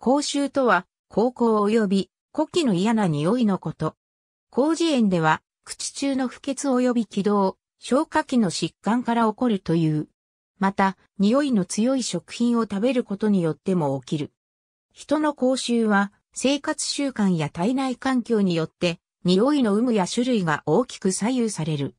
口臭とは、口腔及び、呼気の嫌な匂いのこと。麹炎では、口中の不潔及び気道、消化器の疾患から起こるという。また、匂いの強い食品を食べることによっても起きる。人の口臭は、生活習慣や体内環境によって、匂いの有無や種類が大きく左右される。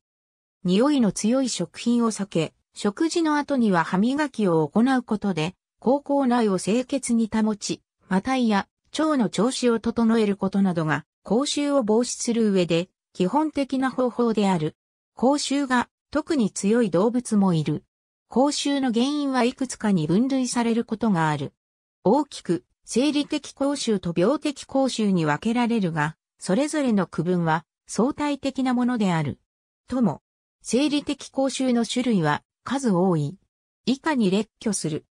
匂いの強い食品を避け、食事の後には歯磨きを行うことで、口腔内を清潔に保ち、またいや、腸の調子を整えることなどが、口臭を防止する上で、基本的な方法である。口臭が特に強い動物もいる。口臭の原因はいくつかに分類されることがある。大きく、生理的口臭と病的口臭に分けられるが、それぞれの区分は相対的なものである。とも、生理的口臭の種類は数多い。以下に列挙する。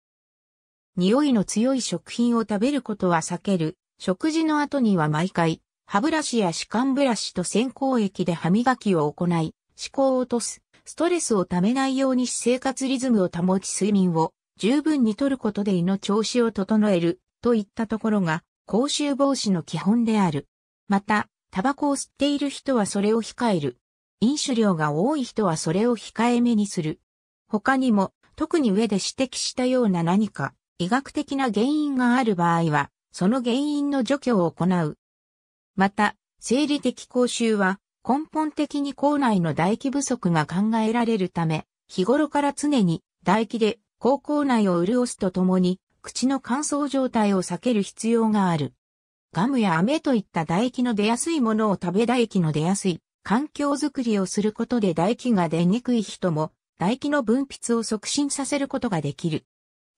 匂いの強い食品を食べることは避ける。食事の後には毎回、歯ブラシや歯間ブラシと先行液で歯磨きを行い、思考を落とす。ストレスをためないように生活リズムを保ち睡眠を十分にとることで胃の調子を整えるといったところが口臭防止の基本である。また、タバコを吸っている人はそれを控える。飲酒量が多い人はそれを控えめにする。他にも、特に上で指摘したような何か、医学的な原因がある場合は、その原因の除去を行う。また、生理的口臭は根本的に口内の唾液不足が考えられるため、日頃から常に唾液で口腔内を潤すとともに、口の乾燥状態を避ける必要がある。ガムや飴といった唾液の出やすいものを食べ唾液の出やすい環境づくりをすることで唾液が出にくい人も唾液の分泌を促進させることができる。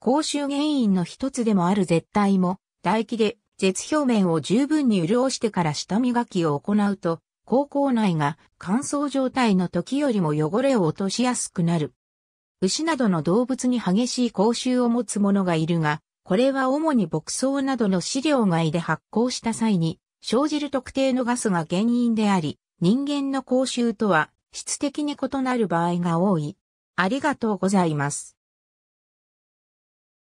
口臭原因の一つでもある絶対も、唾液で舌表面を十分に潤してから下磨きを行うと、口腔内が乾燥状態の時よりも汚れを落としやすくなる。牛などの動物に激しい口臭を持つ者がいるが、これは主に牧草などの飼料外で発酵した際に生じる特定のガスが原因であり、人間の口臭とは質的に異なる場合が多い。ありがとうございます。